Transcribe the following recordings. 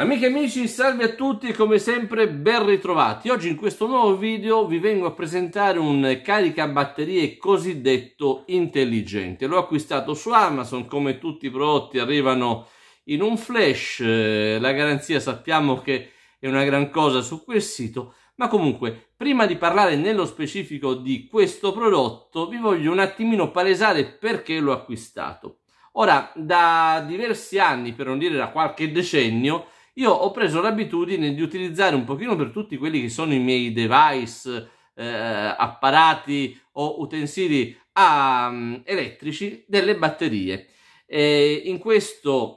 Amiche e amici, salve a tutti e come sempre ben ritrovati. Oggi in questo nuovo video vi vengo a presentare un caricabatterie cosiddetto intelligente. L'ho acquistato su Amazon, come tutti i prodotti arrivano in un flash, eh, la garanzia sappiamo che è una gran cosa su quel sito, ma comunque prima di parlare nello specifico di questo prodotto vi voglio un attimino palesare perché l'ho acquistato. Ora, da diversi anni, per non dire da qualche decennio, io ho preso l'abitudine di utilizzare un pochino per tutti quelli che sono i miei device, eh, apparati o utensili a, ehm, elettrici, delle batterie. E in questo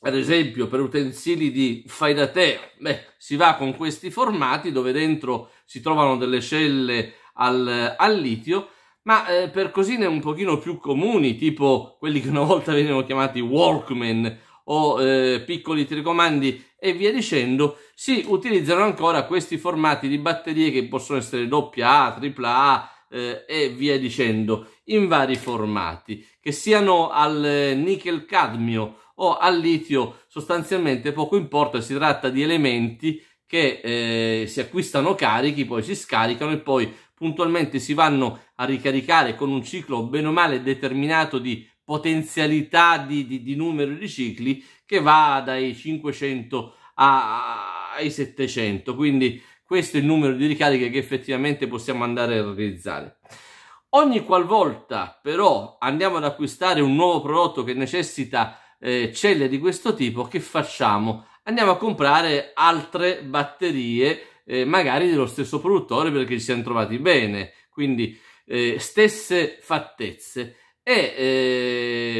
ad esempio per utensili di fai da te, beh, si va con questi formati dove dentro si trovano delle celle al, al litio, ma eh, per cosine un pochino più comuni, tipo quelli che una volta venivano chiamati Walkman o eh, piccoli telecomandi e via dicendo, si utilizzano ancora questi formati di batterie che possono essere doppia AA, AAA eh, e via dicendo, in vari formati, che siano al eh, nickel cadmio o al litio, sostanzialmente poco importa, si tratta di elementi che eh, si acquistano carichi, poi si scaricano e poi puntualmente si vanno a ricaricare con un ciclo bene o male determinato di potenzialità di, di, di numero di cicli che va dai 500 a, ai 700 quindi questo è il numero di ricariche che effettivamente possiamo andare a realizzare ogni qualvolta però andiamo ad acquistare un nuovo prodotto che necessita eh, celle di questo tipo che facciamo andiamo a comprare altre batterie eh, magari dello stesso produttore perché ci siamo trovati bene quindi eh, stesse fattezze e eh,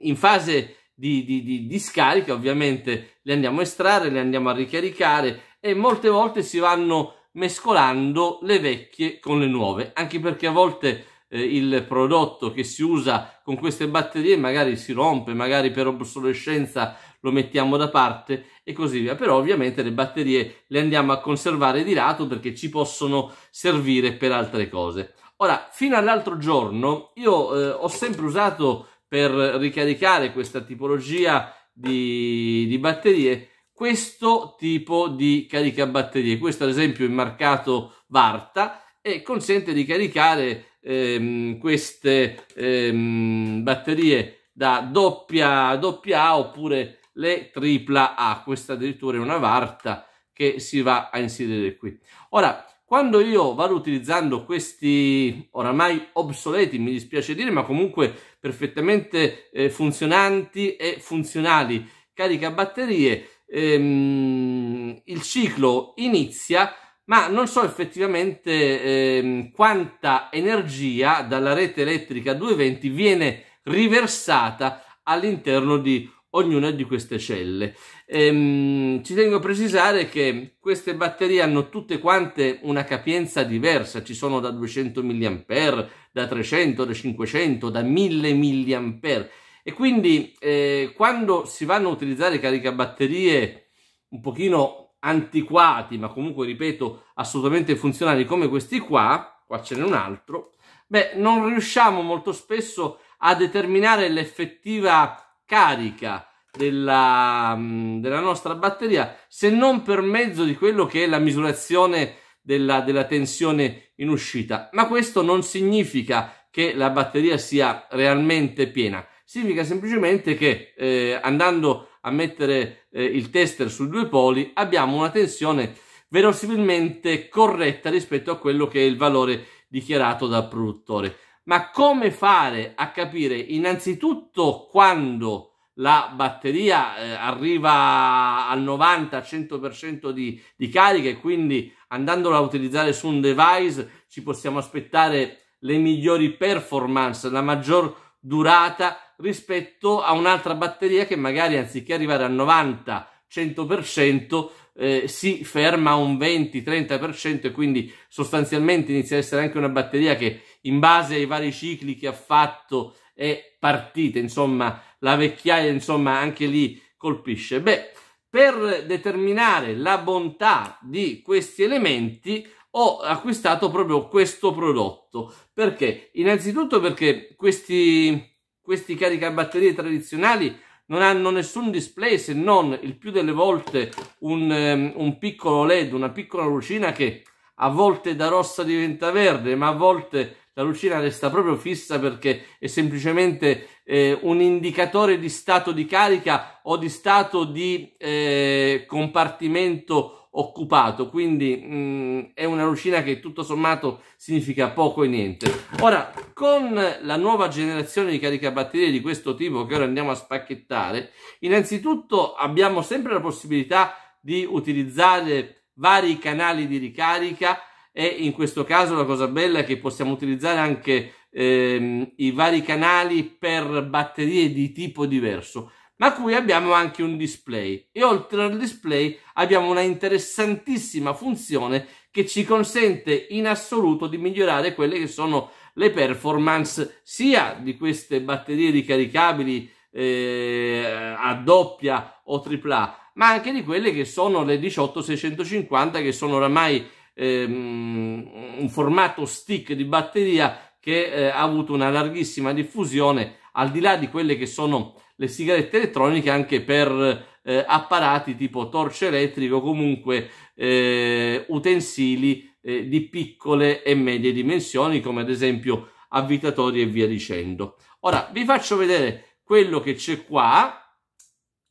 in fase di, di, di, di, scarica ovviamente le andiamo a estrarre, le andiamo a ricaricare e molte volte si vanno mescolando le vecchie con le nuove, anche perché a volte eh, il prodotto che si usa con queste batterie magari si rompe, magari per obsolescenza lo mettiamo da parte e così via. Però ovviamente le batterie le andiamo a conservare di lato perché ci possono servire per altre cose. Ora, fino all'altro giorno io eh, ho sempre usato per ricaricare questa tipologia di, di, batterie questo tipo di caricabatterie. Questo ad esempio è marcato Varta e consente di caricare ehm, queste ehm, batterie da doppia, doppia A oppure le tripla A. Questa addirittura è una Varta che si va a inserire qui. Ora, quando io vado utilizzando questi oramai obsoleti, mi dispiace dire, ma comunque perfettamente eh, funzionanti e funzionali caricabatterie, ehm, il ciclo inizia, ma non so effettivamente ehm, quanta energia dalla rete elettrica 220 viene riversata all'interno di ognuna di queste celle. Ehm, ci tengo a precisare che queste batterie hanno tutte quante una capienza diversa, ci sono da 200 mAh, da 300, da 500, da 1000 mAh e quindi eh, quando si vanno a utilizzare caricabatterie un pochino antiquati, ma comunque ripeto assolutamente funzionali come questi qua, qua ce n'è un altro, beh, non riusciamo molto spesso a determinare l'effettiva carica della, mm, della, nostra batteria se non per mezzo di quello che è la misurazione della, della tensione in uscita. Ma questo non significa che la batteria sia realmente piena, significa semplicemente che eh, andando a mettere eh, il tester su due poli abbiamo una tensione verosimilmente corretta rispetto a quello che è il valore dichiarato dal produttore. Ma come fare a capire innanzitutto quando la batteria eh, arriva al 90-100% di, di carica e quindi andandola a utilizzare su un device ci possiamo aspettare le migliori performance, la maggior durata rispetto a un'altra batteria che magari anziché arrivare al 90-100% eh, si ferma a un 20-30% e quindi sostanzialmente inizia a essere anche una batteria che in base ai vari cicli che ha fatto è partita, insomma la vecchiaia, insomma, anche lì colpisce. Beh, per determinare la bontà di questi elementi ho acquistato proprio questo prodotto. Perché? Innanzitutto perché questi, questi caricabatterie tradizionali non hanno nessun display se non il più delle volte un, ehm, un, piccolo led, una piccola lucina che a volte da rossa diventa verde, ma a volte la lucina resta proprio fissa perché è semplicemente eh, un indicatore di stato di carica o di stato di eh, compartimento occupato, quindi mh, mm, è una lucina che tutto sommato significa poco e niente. Ora, con la nuova generazione di caricabatterie di questo tipo che ora andiamo a spacchettare, innanzitutto abbiamo sempre la possibilità di utilizzare vari canali di ricarica e in questo caso la cosa bella è che possiamo utilizzare anche ehm, i vari canali per batterie di tipo diverso ma qui abbiamo anche un display e oltre al display abbiamo una interessantissima funzione che ci consente in assoluto di migliorare quelle che sono le performance sia di queste batterie ricaricabili eh, a doppia o tripla ma anche di quelle che sono le 18650 che sono oramai ehm, un formato stick di batteria che eh, ha avuto una larghissima diffusione al di là di quelle che sono le sigarette elettroniche anche per eh, apparati tipo torce elettriche o comunque eh, utensili eh, di piccole e medie dimensioni come ad esempio avvitatori e via dicendo ora vi faccio vedere quello che c'è qua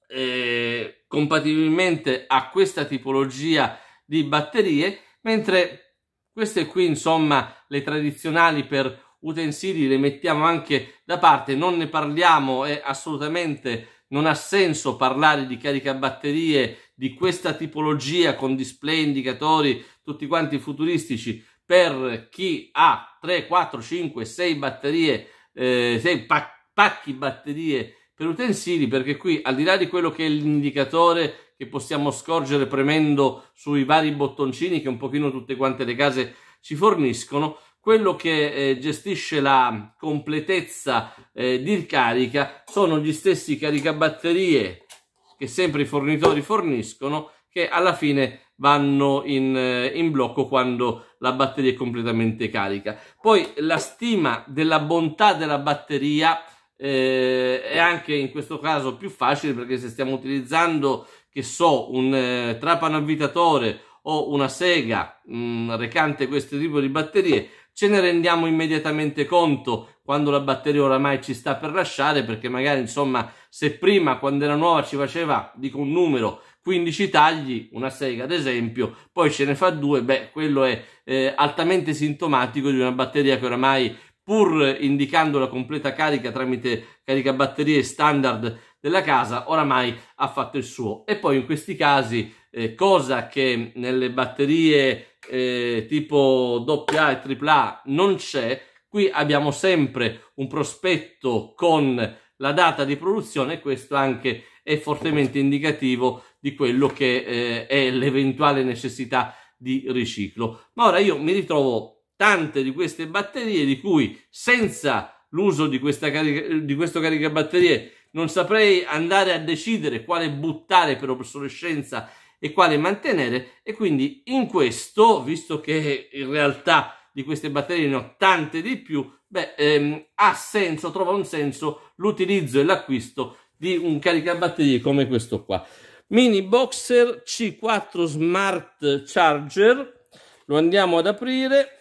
eh, compatibilmente a questa tipologia di batterie Mentre queste qui, insomma, le tradizionali per utensili le mettiamo anche da parte, non ne parliamo e assolutamente non ha senso parlare di caricabatterie di questa tipologia con display, indicatori, tutti quanti futuristici per chi ha 3, 4, 5, 6 batterie, eh, 6 pac- pacchi batterie per utensili perché qui al di là di quello che è l'indicatore che possiamo scorgere premendo sui vari bottoncini che un pochino tutte quante le case ci forniscono, quello che eh, gestisce la completezza eh, di ricarica sono gli stessi caricabatterie che sempre i fornitori forniscono che alla fine vanno in, eh, in, blocco quando la batteria è completamente carica. Poi la stima della bontà della batteria eh, è anche in questo caso più facile perché se stiamo utilizzando che so, un eh, trapano avvitatore o una sega mh, mm, recante questo tipo di batterie, ce ne rendiamo immediatamente conto quando la batteria oramai ci sta per lasciare, perché magari insomma se prima quando era nuova ci faceva, dico un numero, 15 tagli, una sega ad esempio, poi ce ne fa due, beh quello è eh, altamente sintomatico di una batteria che oramai pur indicando la completa carica tramite carica batterie standard della casa oramai ha fatto il suo. E poi in questi casi, eh, cosa che nelle batterie eh, tipo AA e AAA non c'è, qui abbiamo sempre un prospetto con la data di produzione e questo anche è fortemente indicativo di quello che eh, è l'eventuale necessità di riciclo. Ma ora io mi ritrovo tante di queste batterie di cui senza l'uso di, carica, di questo caricabatterie. Non saprei andare a decidere quale buttare per obsolescenza e quale mantenere e quindi in questo, visto che in realtà di queste batterie ne ho tante di più, beh, ehm, ha senso, trova un senso l'utilizzo e l'acquisto di un caricabatterie come questo qua. Mini Boxer C4 Smart Charger, lo andiamo ad aprire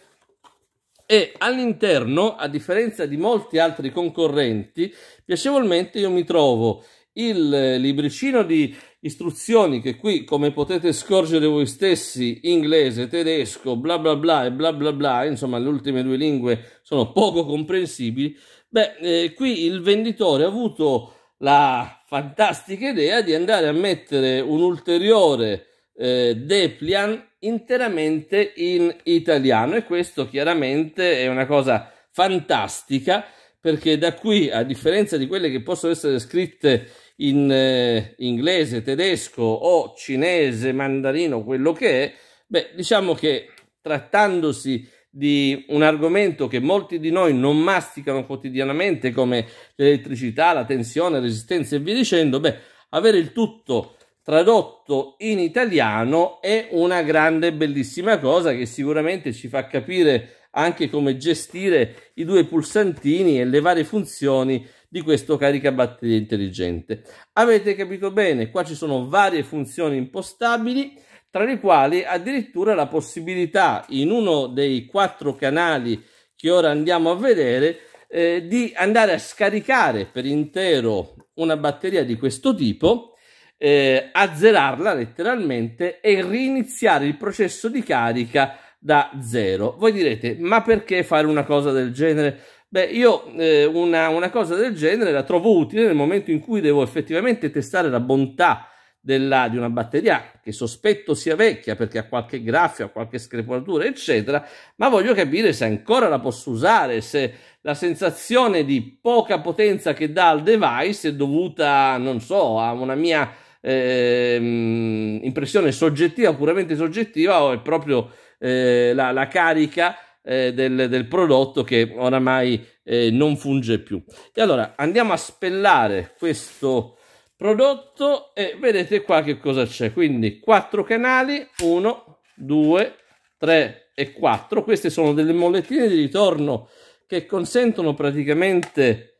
e all'interno, a differenza di molti altri concorrenti, piacevolmente io mi trovo il libricino di istruzioni che qui, come potete scorgere voi stessi, inglese, tedesco, bla bla bla e bla bla bla, insomma le ultime due lingue sono poco comprensibili, beh, eh, qui il venditore ha avuto la fantastica idea di andare a mettere un ulteriore eh, Deplian interamente in italiano e questo chiaramente è una cosa fantastica perché da qui a differenza di quelle che possono essere scritte in eh, inglese, tedesco o cinese, mandarino, quello che è, beh, diciamo che trattandosi di un argomento che molti di noi non masticano quotidianamente come l'elettricità, la tensione, la resistenza e via dicendo, beh, avere il tutto tradotto in italiano è una grande bellissima cosa che sicuramente ci fa capire anche come gestire i due pulsantini e le varie funzioni di questo caricabatterie intelligente. Avete capito bene, qua ci sono varie funzioni impostabili, tra le quali addirittura la possibilità in uno dei quattro canali che ora andiamo a vedere eh, di andare a scaricare per intero una batteria di questo tipo eh, azzerarla letteralmente e riniziare il processo di carica da zero. Voi direte, ma perché fare una cosa del genere? Beh, io eh, una, una cosa del genere la trovo utile nel momento in cui devo effettivamente testare la bontà della, di una batteria che sospetto sia vecchia perché ha qualche graffio, ha qualche screpolatura, eccetera, ma voglio capire se ancora la posso usare, se la sensazione di poca potenza che dà al device è dovuta, non so, a una mia ehm, impressione soggettiva, puramente soggettiva, o è proprio eh, la, la, carica eh, del, del, prodotto che oramai eh, non funge più. E allora andiamo a spellare questo prodotto e vedete qua che cosa c'è. Quindi quattro canali, 1, 2, 3 e 4. Queste sono delle mollettine di ritorno che consentono praticamente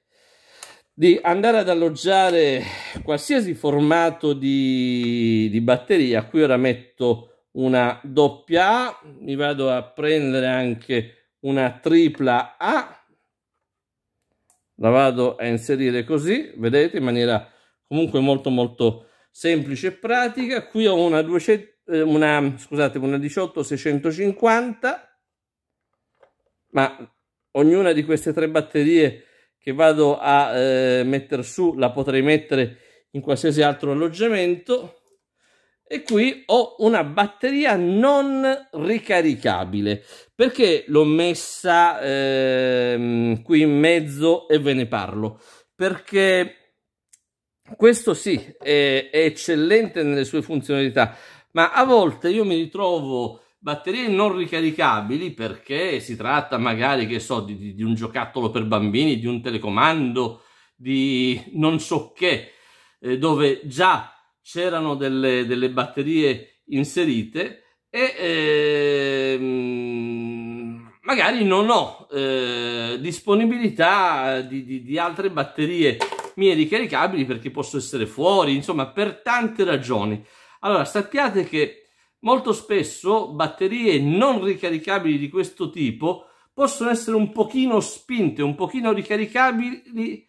di andare ad alloggiare qualsiasi formato di, di batteria. Qui ora metto una doppia A, mi vado a prendere anche una tripla A, la vado a inserire così, vedete, in maniera comunque molto molto semplice e pratica. Qui ho una, 200, eh, una, scusate, una 18 ma ognuna di queste tre batterie che vado a eh, mettere su la potrei mettere in qualsiasi altro alloggiamento e qui ho una batteria non ricaricabile perché l'ho messa eh, qui in mezzo e ve ne parlo perché questo sì è, è eccellente nelle sue funzionalità ma a volte io mi ritrovo batterie non ricaricabili perché si tratta magari, che so, di, di un giocattolo per bambini, di un telecomando, di non so che, eh, dove già c'erano delle, delle batterie inserite e ehm, magari non ho eh, disponibilità di, di, di altre batterie mie ricaricabili perché posso essere fuori, insomma, per tante ragioni. Allora, sappiate che Molto spesso batterie non ricaricabili di questo tipo possono essere un pochino spinte, un pochino ricaricabili,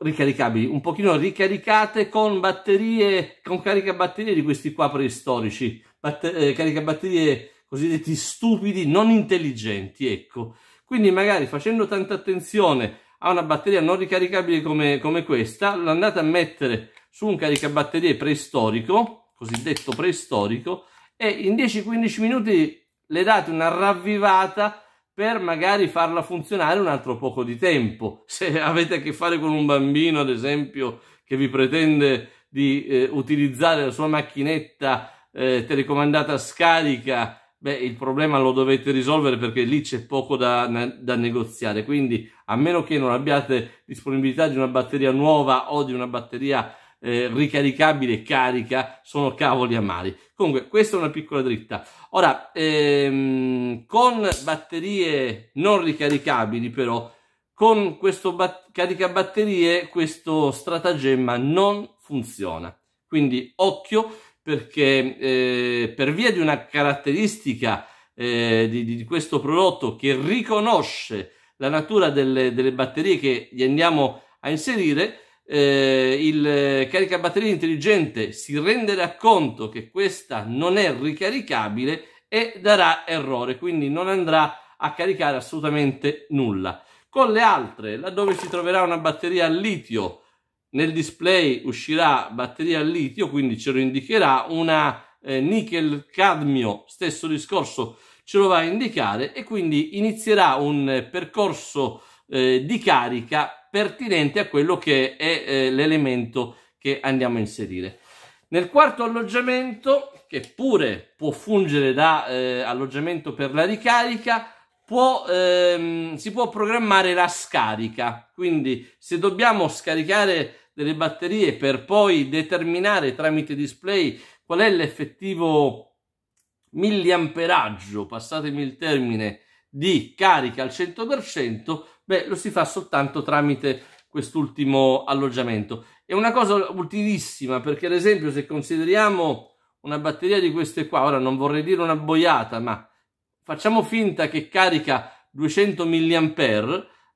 ricaricabili un pochino ricaricate con batterie, con caricabatterie di questi qua preistorici, batter- eh, caricabatterie cosiddetti stupidi, non intelligenti, ecco. Quindi magari facendo tanta attenzione a una batteria non ricaricabile come, come questa, l'andate a mettere su un caricabatterie preistorico, cosiddetto preistorico, e in 10-15 minuti le date una ravvivata per magari farla funzionare un altro poco di tempo. Se avete a che fare con un bambino, ad esempio, che vi pretende di eh, utilizzare la sua macchinetta eh, telecomandata a scarica, beh, il problema lo dovete risolvere perché lì c'è poco da, da negoziare. Quindi, a meno che non abbiate disponibilità di una batteria nuova o di una batteria eh, ricaricabile carica sono cavoli amari. Comunque, questa è una piccola dritta. Ora, ehm, con batterie non ricaricabili, però, con questo bat- caricabatterie, questo stratagemma non funziona. Quindi occhio perché eh, per via di una caratteristica eh, di, di, questo prodotto che riconosce la natura delle, delle batterie che gli andiamo a inserire, eh, il eh, caricabatterie intelligente si renderà conto che questa non è ricaricabile e darà errore, quindi non andrà a caricare assolutamente nulla. Con le altre, laddove si troverà una batteria a litio, nel display uscirà batteria a litio, quindi ce lo indicherà, una eh, nickel cadmio, stesso discorso, ce lo va a indicare e quindi inizierà un percorso eh, di carica pertinenti a quello che è eh, l'elemento che andiamo a inserire. Nel quarto alloggiamento, che pure può fungere da eh, alloggiamento per la ricarica, può, ehm, si può programmare la scarica. Quindi se dobbiamo scaricare delle batterie per poi determinare tramite display qual è l'effettivo milliamperaggio, passatemi il termine, di carica al 100%, Beh, lo si fa soltanto tramite quest'ultimo alloggiamento. È una cosa utilissima perché, ad esempio, se consideriamo una batteria di queste qua, ora non vorrei dire una boiata, ma facciamo finta che carica 200 mAh,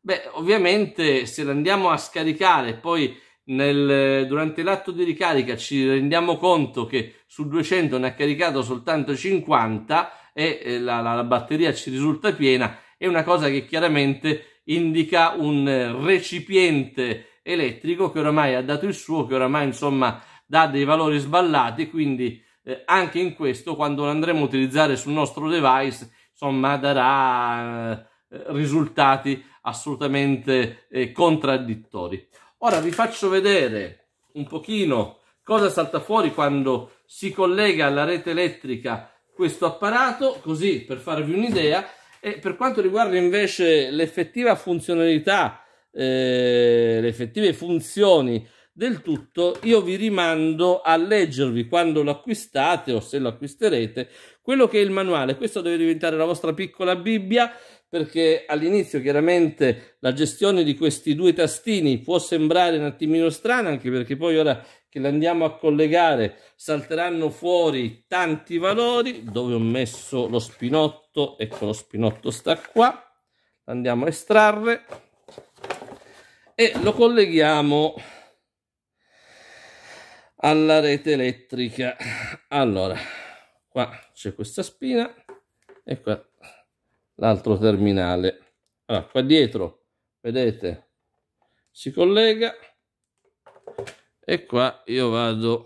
beh, ovviamente se la andiamo a scaricare poi nel, durante l'atto di ricarica ci rendiamo conto che su 200 ne ha caricato soltanto 50 e eh, la, la, la batteria ci risulta piena, è una cosa che chiaramente indica un eh, recipiente elettrico che oramai ha dato il suo, che oramai insomma dà dei valori sballati, quindi eh, anche in questo quando lo andremo a utilizzare sul nostro device, insomma darà eh, risultati assolutamente eh, contraddittori. Ora vi faccio vedere un pochino cosa salta fuori quando si collega alla rete elettrica questo apparato, così per farvi un'idea e per quanto riguarda invece l'effettiva funzionalità, eh, le effettive funzioni del tutto, io vi rimando a leggervi quando lo acquistate o se lo acquisterete quello che è il manuale. Questo deve diventare la vostra piccola Bibbia perché all'inizio chiaramente la gestione di questi due tastini può sembrare un attimino strana anche perché poi ora che le andiamo a collegare salteranno fuori tanti valori dove ho messo lo spinotto ecco lo spinotto sta qua andiamo a estrarre e lo colleghiamo alla rete elettrica allora qua c'è questa spina e qua l'altro terminale allora qua dietro vedete si collega e qua io vado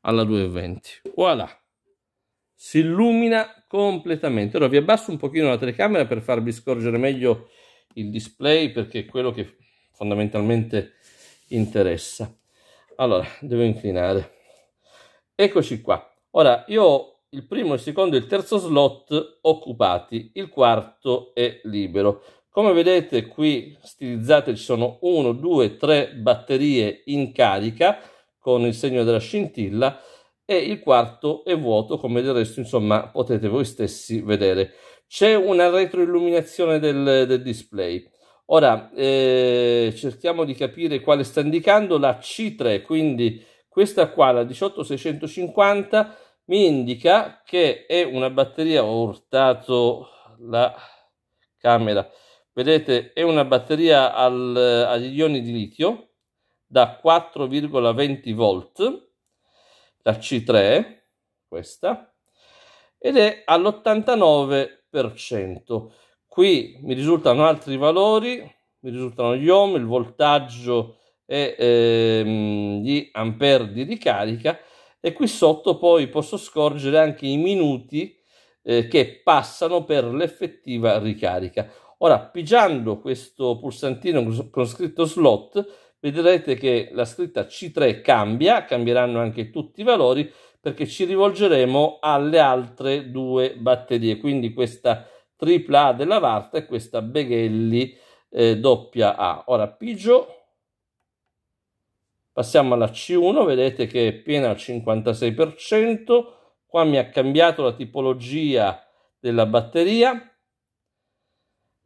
alla 220 voilà si illumina completamente ora vi abbasso un pochino la telecamera per farvi scorgere meglio il display perché è quello che fondamentalmente interessa allora devo inclinare eccoci qua ora io ho il primo il secondo e il terzo slot occupati il quarto è libero come vedete qui stilizzate ci sono 1, 2, 3 batterie in carica con il segno della scintilla e il quarto è vuoto come del resto insomma potete voi stessi vedere. C'è una retroilluminazione del, del display. Ora eh, cerchiamo di capire quale sta indicando la C3, quindi questa qua, la 18650, mi indica che è una batteria, ho urtato la camera, vedete è una batteria al, agli ioni di litio da 4,20 volt la C3 questa ed è all'89% qui mi risultano altri valori mi risultano gli ohm il voltaggio e ehm, gli ampere di ricarica e qui sotto poi posso scorgere anche i minuti eh, che passano per l'effettiva ricarica Ora, pigiando questo pulsantino con scritto slot, vedrete che la scritta C3 cambia, cambieranno anche tutti i valori, perché ci rivolgeremo alle altre due batterie, quindi questa tripla A della Varta e questa Beghelli eh, A. Ora pigio, passiamo alla C1, vedete che è piena al 56%, qua mi ha cambiato la tipologia della batteria,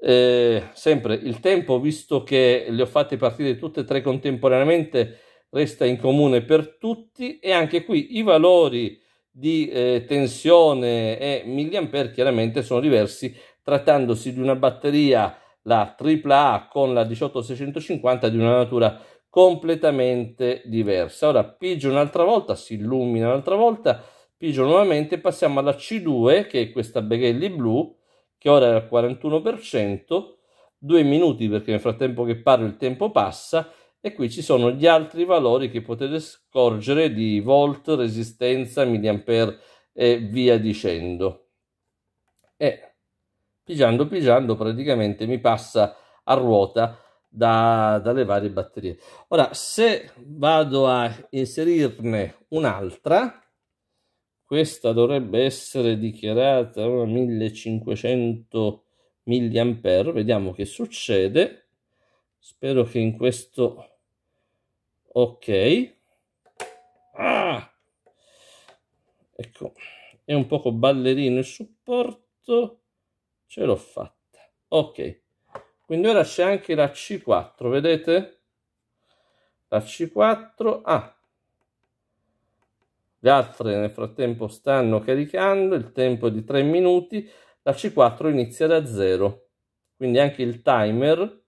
eh, sempre il tempo, visto che le ho fatte partire tutte e tre contemporaneamente, resta in comune per tutti e anche qui i valori di eh, tensione e milliampere chiaramente sono diversi trattandosi di una batteria la AAA con la 18650 di una natura completamente diversa. Ora Pigio un'altra volta, si illumina un'altra volta, Pigio nuovamente, passiamo alla C2 che è questa Beghelli blu che ora è al 41%, due minuti perché nel frattempo che parlo il tempo passa e qui ci sono gli altri valori che potete scorgere di volt, resistenza, milliampere e via dicendo. E pigiando pigiando praticamente mi passa a ruota da, dalle varie batterie. Ora se vado a inserirne un'altra questa dovrebbe essere dichiarata una 1500 mA. Vediamo che succede. Spero che in questo... Ok. Ah! Ecco, è un poco ballerino il supporto. Ce l'ho fatta. Ok. Quindi ora c'è anche la C4, vedete? La C4. Ah, le altre nel frattempo stanno caricando, il tempo è di 3 minuti, la C4 inizia da 0, quindi anche il timer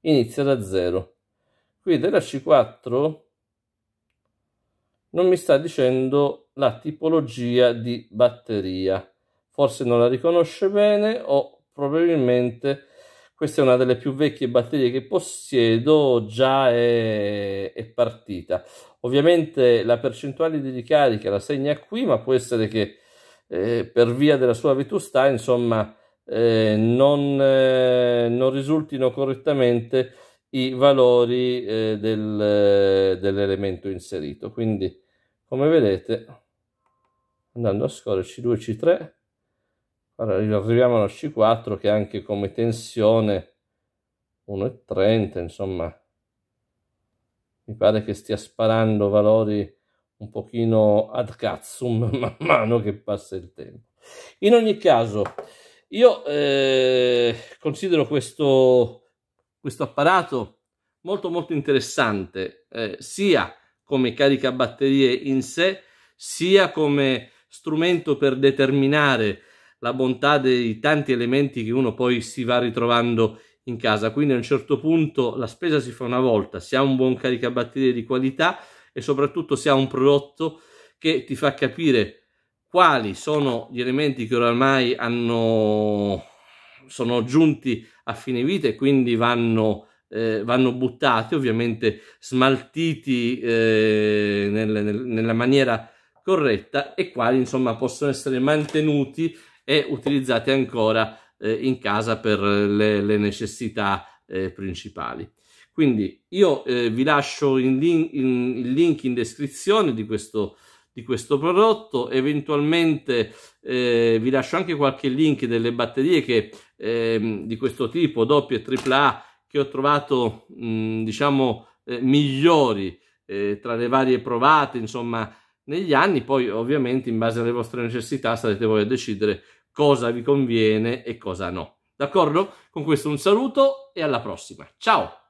inizia da 0. Qui della C4 non mi sta dicendo la tipologia di batteria, forse non la riconosce bene o probabilmente questa è una delle più vecchie batterie che possiedo, già è, è partita. Ovviamente la percentuale di ricarica la segna qui, ma può essere che eh, per via della sua vetustà, insomma, eh, non, eh, non, risultino correttamente i valori eh, del, eh, dell'elemento inserito. Quindi, come vedete, andando a scorrere C2, C3, arriviamo allo C4 che anche come tensione 1,30, insomma, mi pare che stia sparando valori un pochino ad cazzum man mano che passa il tempo. In ogni caso, io eh, considero questo, questo apparato molto molto interessante, eh, sia come carica batterie in sé, sia come strumento per determinare la bontà dei tanti elementi che uno poi si va ritrovando in casa. Quindi a un certo punto la spesa si fa una volta, si ha un buon caricabatterie di qualità e soprattutto si ha un prodotto che ti fa capire quali sono gli elementi che oramai hanno, sono giunti a fine vita e quindi vanno, eh, vanno buttati, ovviamente smaltiti eh, nel, nel, nella maniera corretta e quali insomma possono essere mantenuti e utilizzate ancora eh, in casa per le, le necessità eh, principali. Quindi io eh, vi lascio il link, link in descrizione di questo, di questo prodotto, eventualmente eh, vi lascio anche qualche link delle batterie che, eh, di questo tipo, doppia e tripla A, che ho trovato mh, mm, diciamo eh, migliori eh, tra le varie provate, insomma, negli anni. Poi ovviamente in base alle vostre necessità sarete voi a decidere cosa vi conviene e cosa no. D'accordo? Con questo un saluto e alla prossima. Ciao!